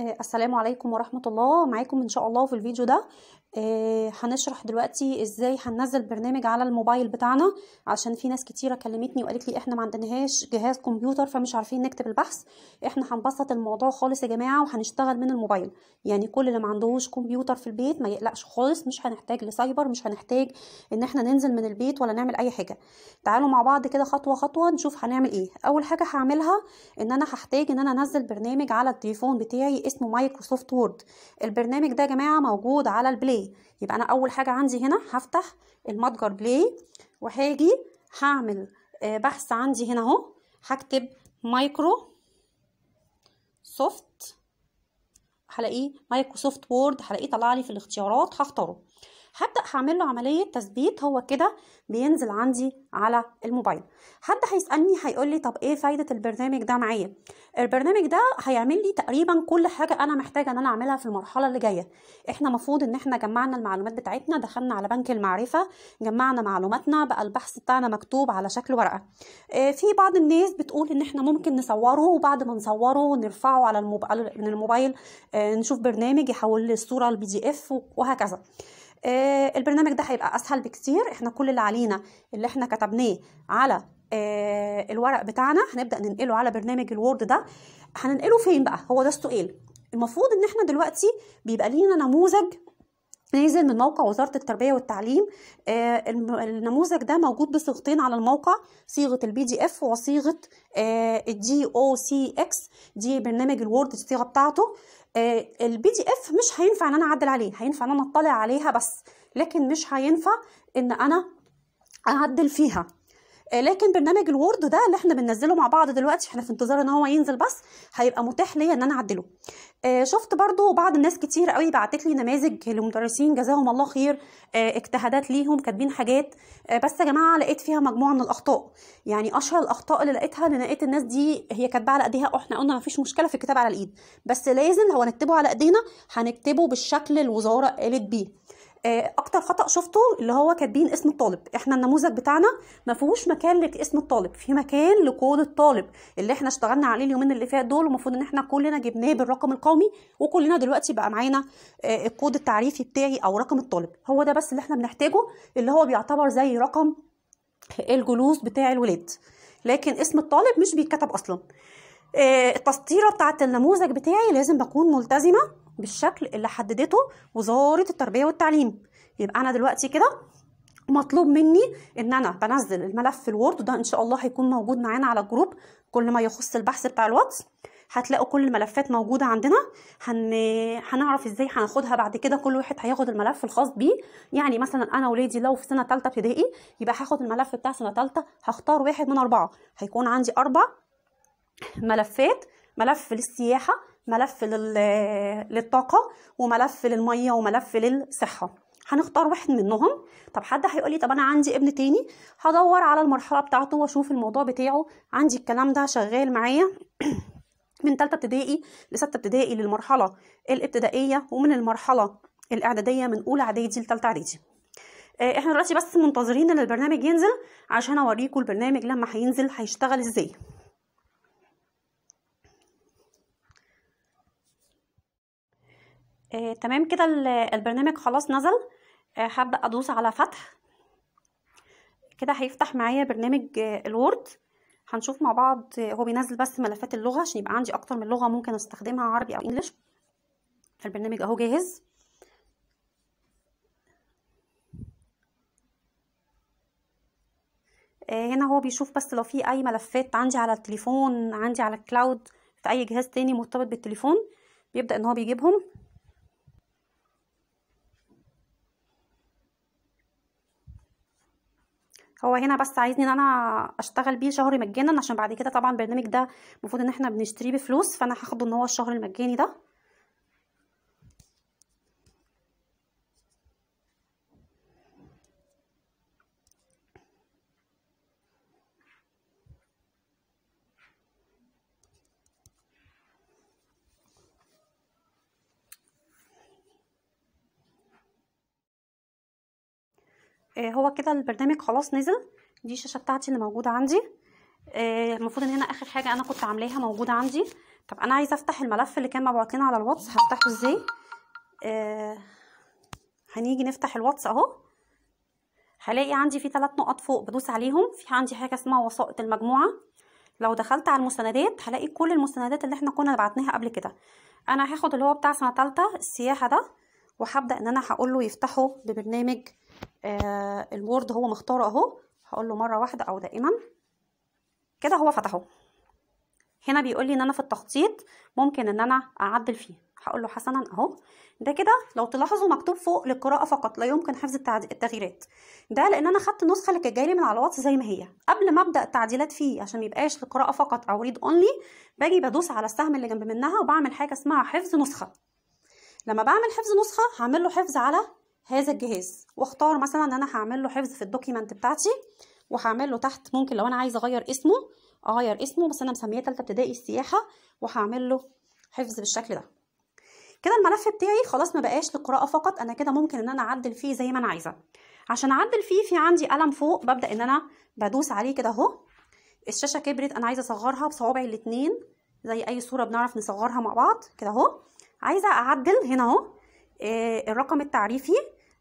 آه، السلام عليكم ورحمة الله معاكم إن شاء الله في الفيديو ده آه، هنشرح دلوقتي ازاي هننزل برنامج على الموبايل بتاعنا عشان في ناس كتيره كلمتني وقالت لي احنا ما عندناهاش جهاز كمبيوتر فمش عارفين نكتب البحث احنا هنبسط الموضوع خالص يا جماعه وهنشتغل من الموبايل يعني كل اللي ما عندهوش كمبيوتر في البيت ما يقلقش خالص مش هنحتاج لسايبر مش هنحتاج ان احنا ننزل من البيت ولا نعمل اي حاجه تعالوا مع بعض كده خطوه خطوه نشوف هنعمل ايه اول حاجه هعملها ان انا هحتاج ان انا انزل برنامج على التليفون بتاعي اسمه مايكروسوفت وورد البرنامج ده يا جماعه موجود على البلاي إيه؟ يبقى انا اول حاجه عندي هنا هفتح المتجر بلاي وهاجي هعمل آه، بحث عندي هنا اهو هكتب مايكرو سوفت هلاقيه مايكروسوفت وورد هلاقيه طلع لي في الاختيارات هختاره هبدأ هعمل له عملية تثبيت هو كده بينزل عندي على الموبايل حد هيسألني هيقول لي طب ايه فايدة البرنامج ده معايا البرنامج ده هيعمل لي تقريبا كل حاجة انا محتاجة ان انا اعملها في المرحلة اللي جاية احنا مفروض ان احنا جمعنا المعلومات بتاعتنا دخلنا على بنك المعرفة جمعنا معلوماتنا بقى البحث بتاعنا مكتوب على شكل ورقة آه، في بعض الناس بتقول ان احنا ممكن نصوره وبعد ما نصوره نرفعه على الموبايل من الموبايل آه، نشوف برنامج يحول لي الصورة البي دي اف وهكذا آه، البرنامج ده هيبقى اسهل بكتير احنا كل اللي علينا اللي احنا كتبناه على آه، الورق بتاعنا هنبدا ننقله على برنامج الوورد ده هننقله فين بقى هو ده السؤال المفروض ان احنا دلوقتي بيبقى لينا نموذج نازل من موقع وزارة التربية والتعليم آه النموذج ده موجود بصيغتين على الموقع صيغة البي دي اف وصيغة الدي او سي اكس دي برنامج الوورد الصيغة بتاعته البي دي اف مش هينفع ان انا اعدل عليه هينفع ان انا اطلع عليها بس لكن مش هينفع ان انا اعدل فيها لكن برنامج الوورد ده اللي احنا بننزله مع بعض دلوقتي احنا في انتظار ان هو ينزل بس هيبقى متاح ليا ان انا اعدله آه، شفت برضو بعض الناس كتير قوي بعتت لي نماذج لمدرسين جزاهم الله خير آه، اجتهادات ليهم كاتبين حاجات آه، بس يا جماعه لقيت فيها مجموعه من الاخطاء يعني اشهر الاخطاء اللي لقيتها ان لقيت الناس دي هي كاتبه على ايديها احنا قلنا ما فيش مشكله في الكتابه على الايد بس لازم لو هنكتبه على ايدينا هنكتبه بالشكل الوزاره قالت بيه آه، اكتر خطا شفته اللي هو كاتبين اسم الطالب احنا النموذج بتاعنا ما فيهوش مكان لاسم الطالب في مكان لكود الطالب اللي احنا اشتغلنا عليه اليومين اللي فات دول ومفروض ان احنا كلنا جبناه بالرقم القومي وكلنا دلوقتي بقى معانا آه، الكود التعريفي بتاعي او رقم الطالب هو ده بس اللي احنا بنحتاجه اللي هو بيعتبر زي رقم الجلوس بتاع الولاد لكن اسم الطالب مش بيتكتب اصلا آه، التسطيره بتاعه النموذج بتاعي لازم بكون ملتزمه بالشكل اللي حددته وزاره التربيه والتعليم يبقى انا دلوقتي كده مطلوب مني ان انا بنزل الملف الوورد ده ان شاء الله هيكون موجود معانا على الجروب كل ما يخص البحث بتاع الواتس هتلاقوا كل الملفات موجوده عندنا هن... هنعرف ازاي هناخدها بعد كده كل واحد هياخد الملف الخاص بيه يعني مثلا انا ولادي لو في سنه ثالثه ابتدائي يبقى هاخد الملف بتاع سنه ثالثه هختار واحد من اربعه هيكون عندي اربع ملفات ملف للسياحه ملف للطاقه وملف للميه وملف للصحه هنختار واحد منهم طب حد هيقول لي طب انا عندي ابن تاني هدور على المرحله بتاعته واشوف الموضوع بتاعه عندي الكلام ده شغال معايا من ثالثه ابتدائي لسته ابتدائي للمرحله الابتدائيه ومن المرحله الاعداديه من اولى اعدادي لثالثه اعدادي آه، احنا دلوقتي بس منتظرين ان البرنامج ينزل عشان اوريكم البرنامج لما هينزل هيشتغل ازاي آه تمام كده البرنامج خلاص نزل آه هبدأ أدوس على فتح كده هيفتح معايا برنامج آه الوورد هنشوف مع بعض آه هو بينزل بس ملفات اللغة عشان يبقى عندي أكتر من لغة ممكن أستخدمها عربي أو إنجليش البرنامج أهو جاهز آه، هنا هو بيشوف بس لو في اي ملفات عندي على التليفون عندي على الكلاود في اي جهاز تاني مرتبط بالتليفون بيبدا ان هو بيجيبهم هو هنا بس عايزني ان انا اشتغل بيه شهر مجانا عشان بعد كده طبعا البرنامج ده المفروض ان احنا بنشتريه بفلوس فانا هاخده ان هو الشهر المجاني ده آه، هو كده البرنامج خلاص نزل دي الشاشه بتاعتي اللي موجوده عندي آه، المفروض ان هنا اخر حاجه انا كنت عاملاها موجوده عندي طب انا عايزه افتح الملف اللي كان مبعوت لنا على الواتس هفتحه ازاي آه هنيجي نفتح الواتس اهو هلاقي عندي في ثلاث نقط فوق بدوس عليهم في عندي حاجه اسمها وسائط المجموعه لو دخلت على المستندات هلاقي كل المستندات اللي احنا كنا بعتناها قبل كده انا هاخد اللي هو بتاع سنه ثالثه السياحه ده وهبدا ان انا هقول له يفتحه ببرنامج آه، الوورد هو مختاره اهو هقول له مره واحده او دائما كده هو فتحه هنا بيقول لي ان انا في التخطيط ممكن ان انا اعدل فيه هقول له حسنا اهو ده كده لو تلاحظوا مكتوب فوق للقراءه فقط لا يمكن حفظ التغييرات ده لان انا خدت النسخه اللي كانت جايه من على الواتس زي ما هي قبل ما ابدا التعديلات فيه عشان ما يبقاش للقراءه فقط او ريد اونلي باجي بدوس على السهم اللي جنب منها وبعمل حاجه اسمها حفظ نسخه لما بعمل حفظ نسخه هعمل له حفظ على هذا الجهاز واختار مثلا ان انا هعمل له حفظ في الدوكيمنت بتاعتي وهعمل له تحت ممكن لو انا عايزه اغير اسمه اغير اسمه بس انا مسميه ثالثه ابتدائي السياحه وهعمل له حفظ بالشكل ده كده الملف بتاعي خلاص ما بقاش للقراءه فقط انا كده ممكن ان انا اعدل فيه زي ما انا عايزه عشان اعدل فيه في عندي قلم فوق ببدا ان انا بدوس عليه كده اهو الشاشه كبرت انا عايزه اصغرها بصوابعي الاثنين زي اي صوره بنعرف نصغرها مع بعض كده اهو عايزه اعدل هنا اهو آه، الرقم التعريفي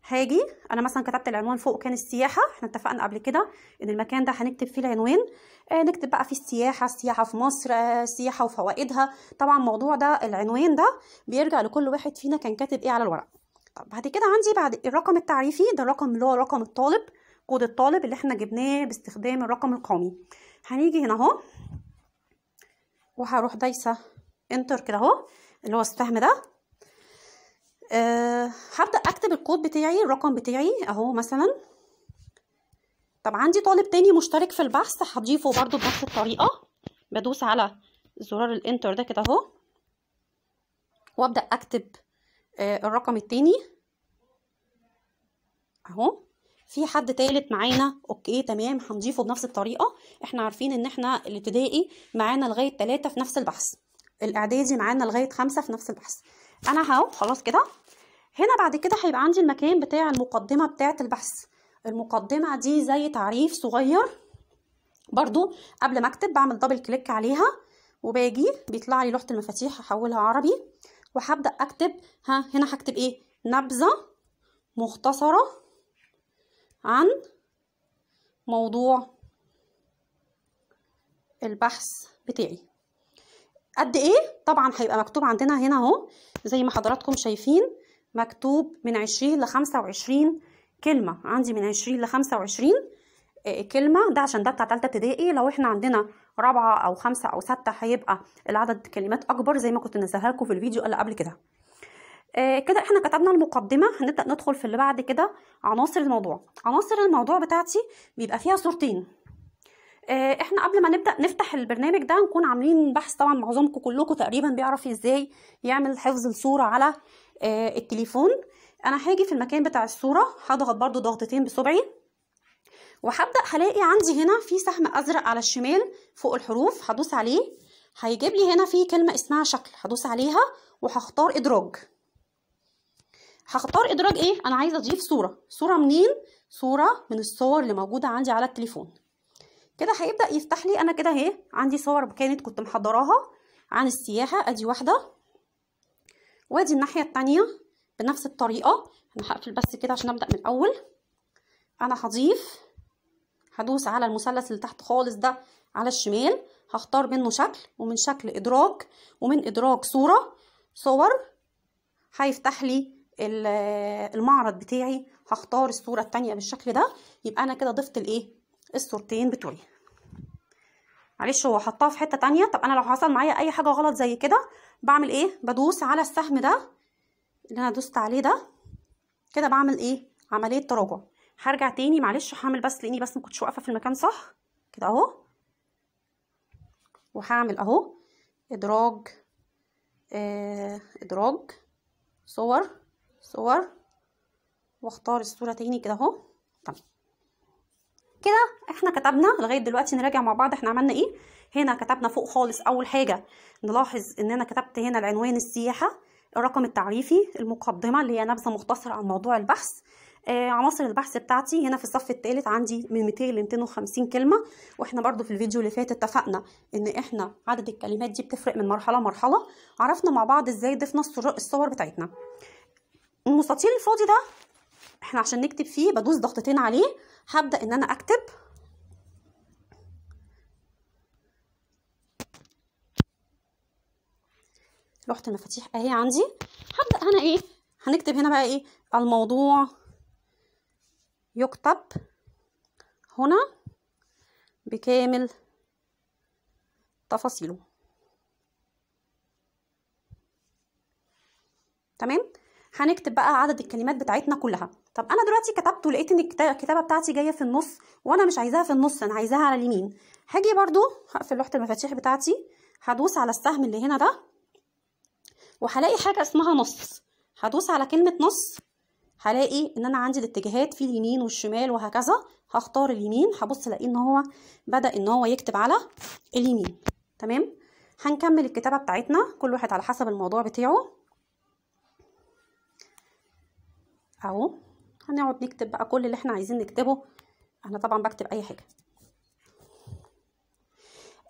هاجي انا مثلا كتبت العنوان فوق كان السياحه احنا اتفقنا قبل كده ان المكان ده هنكتب فيه العنوان آه نكتب بقى فيه السياحه السياحه في مصر آه السياحه وفوائدها طبعا الموضوع ده العنوان ده بيرجع لكل واحد فينا كان كاتب ايه على الورق طب بعد كده عندي بعد الرقم التعريفي ده الرقم اللي هو رقم الطالب كود الطالب اللي احنا جبناه باستخدام الرقم القومي هنيجي هنا اهو وهروح دايسه انتر كده اهو اللي هو السهم ده أه هبدا اكتب الكود بتاعي الرقم بتاعي اهو مثلا طب عندي طالب تاني مشترك في البحث هضيفه برضو بنفس الطريقه بدوس على زرار الانتر ده كده اهو وابدا اكتب أه الرقم التاني اهو في حد تالت معانا اوكي تمام هنضيفه بنفس الطريقه احنا عارفين ان احنا الابتدائي معانا لغايه تلاته في نفس البحث الاعدادي معانا لغايه خمسه في نفس البحث انا هاو خلاص كده هنا بعد كده هيبقى عندي المكان بتاع المقدمة بتاعة البحث المقدمة دي زي تعريف صغير برضو قبل ما اكتب بعمل دبل كليك عليها وباجي بيطلع لي لوحة المفاتيح هحولها عربي وهبدأ اكتب ها هنا هكتب ايه نبذة مختصرة عن موضوع البحث بتاعي قد ايه طبعا هيبقى مكتوب عندنا هنا اهو زي ما حضراتكم شايفين مكتوب من عشرين لخمسة وعشرين كلمة عندي من عشرين لخمسة وعشرين آه، كلمة ده عشان ده بتاع تالتة ابتدائي لو احنا عندنا رابعة أو خمسة أو ستة هيبقى العدد كلمات أكبر زي ما كنت نزلها لكم في الفيديو اللي قبل كده آه كده احنا كتبنا المقدمة هنبدأ ندخل في اللي بعد كده عناصر الموضوع عناصر الموضوع بتاعتي بيبقى فيها صورتين آه احنا قبل ما نبدأ نفتح البرنامج ده نكون عاملين بحث طبعا معظمكم كلكم تقريبا بيعرف ازاي يعمل حفظ الصورة على آه، التليفون انا هاجي في المكان بتاع الصوره هضغط برده ضغطتين بصبعي وهبدا هلاقي عندي هنا في سهم ازرق على الشمال فوق الحروف هدوس عليه هيجيب لي هنا في كلمه اسمها شكل هدوس عليها وهختار ادراج هختار ادراج ايه انا عايزه اضيف صوره صوره منين صوره من الصور اللي موجوده عندي على التليفون كده هيبدا يفتح لي انا كده اهي عندي صور كانت كنت محضراها عن السياحه ادي واحده وادي الناحيه الثانيه بنفس الطريقه انا هقفل بس كده عشان ابدا من الاول انا هضيف هدوس على المثلث اللي تحت خالص ده على الشمال هختار منه شكل ومن شكل ادراج ومن ادراج صوره صور هيفتح لي المعرض بتاعي هختار الصوره الثانيه بالشكل ده يبقى انا كده ضفت الايه الصورتين بتوعي معلش هو حطها في حته تانية طب انا لو حصل معايا اي حاجه غلط زي كده بعمل ايه بدوس على السهم ده اللي انا دوست عليه ده كده بعمل ايه عمليه تراجع هرجع تاني معلش هعمل بس لاني بس ما كنتش واقفه في المكان صح كده اهو وهعمل اهو ادراج آه ادراج صور صور واختار الصوره تاني كده اهو تمام كده احنا كتبنا لغايه دلوقتي نراجع مع بعض احنا عملنا ايه هنا كتبنا فوق خالص اول حاجه نلاحظ ان انا كتبت هنا العنوان السياحه الرقم التعريفي المقدمه اللي هي نبذه مختصره عن موضوع البحث آه عناصر البحث بتاعتي هنا في الصف الثالث عندي من 200 ل 250 كلمه واحنا برضو في الفيديو اللي فات اتفقنا ان احنا عدد الكلمات دي بتفرق من مرحله مرحله عرفنا مع بعض ازاي ضفنا الصور بتاعتنا المستطيل الفاضي ده احنا عشان نكتب فيه بدوس ضغطتين عليه هبدا ان انا اكتب رحت المفاتيح اهي عندي هبدا هنا ايه هنكتب هنا بقى ايه الموضوع يكتب هنا بكامل تفاصيله تمام هنكتب بقى عدد الكلمات بتاعتنا كلها طب انا دلوقتي كتبت ولقيت ان الكتابه بتاعتي جايه في النص وانا مش عايزاها في النص انا عايزاها على اليمين هاجي برضو هقفل لوحه المفاتيح بتاعتي هدوس على السهم اللي هنا ده وهلاقي حاجه اسمها نص هدوس على كلمه نص هلاقي ان انا عندي الاتجاهات في اليمين والشمال وهكذا هختار اليمين هبص الاقي ان هو بدا ان هو يكتب على اليمين تمام هنكمل الكتابه بتاعتنا كل واحد على حسب الموضوع بتاعه اهو هنقعد نكتب بقى كل اللي احنا عايزين نكتبه انا طبعا بكتب اي حاجه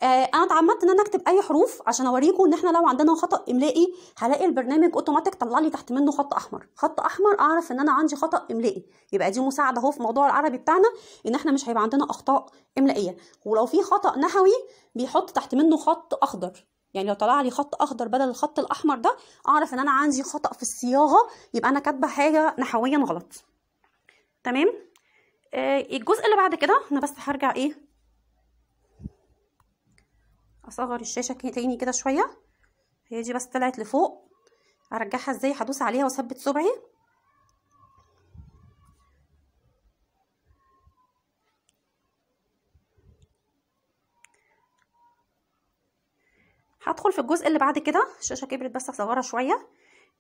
آه انا اتعمدت ان انا اكتب اي حروف عشان اوريكم ان احنا لو عندنا خطا املائي هلاقي البرنامج اوتوماتيك طلع لي تحت منه خط احمر خط احمر اعرف ان انا عندي خطا املائي يبقى دي مساعده اهو في موضوع العربي بتاعنا ان احنا مش هيبقى عندنا اخطاء املائيه ولو في خطا نحوي بيحط تحت منه خط اخضر يعني لو طلع لي خط اخضر بدل الخط الاحمر ده اعرف ان انا عندي خطا في الصياغه يبقى انا كاتبه حاجه نحويا غلط تمام آه الجزء اللي بعد كده انا بس هرجع ايه اصغر الشاشه تاني كده شويه هي دي بس طلعت لفوق ارجعها ازاي هدوس عليها واثبت صبعي هدخل في الجزء اللي بعد كده الشاشه كبرت بس هصغرها شويه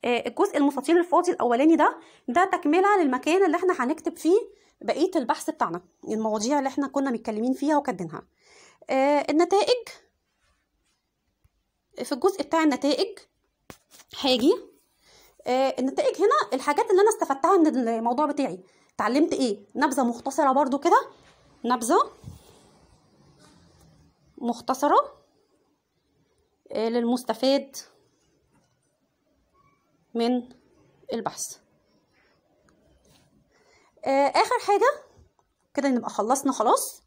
آه، الجزء المستطيل الفاضي الاولاني ده ده تكمله للمكان اللي احنا هنكتب فيه بقيه البحث بتاعنا المواضيع اللي احنا كنا متكلمين فيها وكاتبينها آه، النتائج في الجزء بتاع النتائج هاجي آه، النتائج هنا الحاجات اللي انا استفدتها من الموضوع بتاعي اتعلمت ايه نبذه مختصره برضو كده نبذه مختصره آه، للمستفاد من البحث آه، اخر حاجه كده نبقى خلصنا خلاص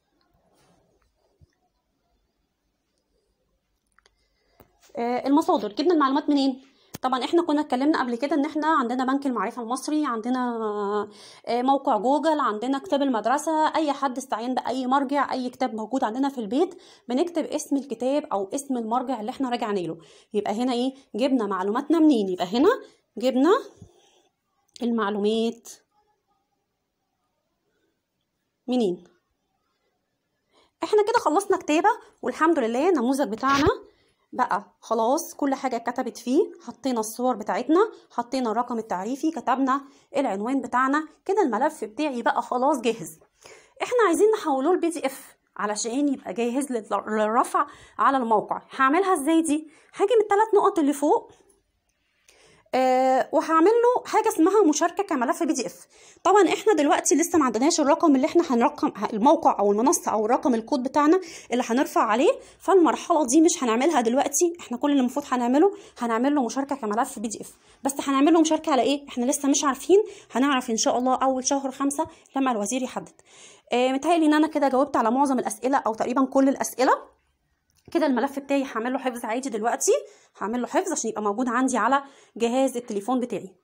آه، المصادر جبنا المعلومات منين طبعا احنا كنا اتكلمنا قبل كده ان احنا عندنا بنك المعرفه المصري عندنا آه، موقع جوجل عندنا كتاب المدرسه اي حد استعين باي مرجع اي كتاب موجود عندنا في البيت بنكتب اسم الكتاب او اسم المرجع اللي احنا راجعنا له يبقى هنا ايه جبنا معلوماتنا منين يبقى هنا جبنا المعلومات منين احنا كده خلصنا كتابه والحمد لله النموذج بتاعنا بقى خلاص كل حاجة اتكتبت فيه حطينا الصور بتاعتنا حطينا الرقم التعريفي كتبنا العنوان بتاعنا كده الملف بتاعي بقى خلاص جاهز احنا عايزين نحوله لبي دي اف علشان يبقى جاهز للرفع على الموقع هعملها ازاي دي هاجي من الثلاث نقط اللي فوق آه، وهعمل له حاجه اسمها مشاركه كملف بي دي اف طبعا احنا دلوقتي لسه ما عندناش الرقم اللي احنا هنرقم الموقع او المنصه او الرقم الكود بتاعنا اللي هنرفع عليه فالمرحله دي مش هنعملها دلوقتي احنا كل اللي المفروض هنعمله هنعمل له مشاركه كملف بي دي اف بس هنعمل له مشاركه على ايه احنا لسه مش عارفين هنعرف ان شاء الله اول شهر خمسة لما الوزير يحدد آه، متهيألي ان انا كده جاوبت على معظم الاسئله او تقريبا كل الاسئله كده الملف بتاعي هعمل له حفظ عادي دلوقتي هعمل له حفظ عشان يبقى موجود عندي على جهاز التليفون بتاعي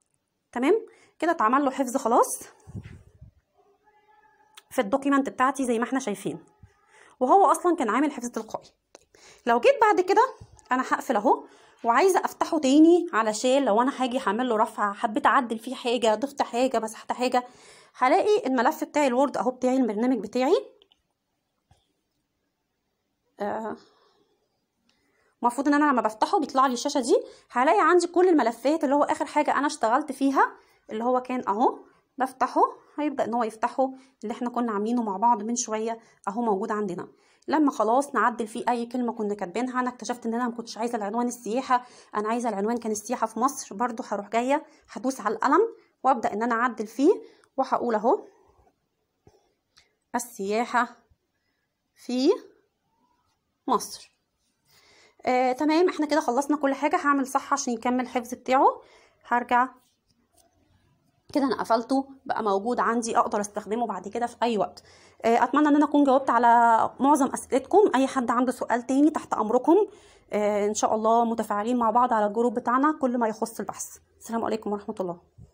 تمام كده اتعمل له حفظ خلاص في الدوكيمنت بتاعتي زي ما احنا شايفين وهو اصلا كان عامل حفظ تلقائي لو جيت بعد كده انا هقفل اهو وعايزه افتحه تاني علشان لو انا هاجي هعمل له رفع حبيت اعدل فيه حاجه ضفت حاجه مسحت حاجه هلاقي الملف بتاعي الوورد اهو بتاعي البرنامج بتاعي آه المفروض ان انا لما بفتحه بيطلع لي الشاشه دي هلاقي عندي كل الملفات اللي هو اخر حاجه انا اشتغلت فيها اللي هو كان اهو بفتحه هيبدا ان هو يفتحه اللي احنا كنا عاملينه مع بعض من شويه اهو موجود عندنا لما خلاص نعدل فيه اي كلمه كنا كاتبينها انا اكتشفت ان انا ما كنتش عايزه العنوان السياحه انا عايزه العنوان كان السياحه في مصر برده هروح جايه هدوس على القلم وابدا ان انا اعدل فيه وهقول اهو السياحه في مصر آه تمام احنا كده خلصنا كل حاجه هعمل صح عشان يكمل الحفظ بتاعه هرجع كده انا قفلته بقى موجود عندي اقدر استخدمه بعد كده في اي وقت آه، اتمنى ان انا اكون جاوبت على معظم اسئلتكم اي حد عنده سؤال تاني تحت امركم آه، ان شاء الله متفاعلين مع بعض على الجروب بتاعنا كل ما يخص البحث السلام عليكم ورحمه الله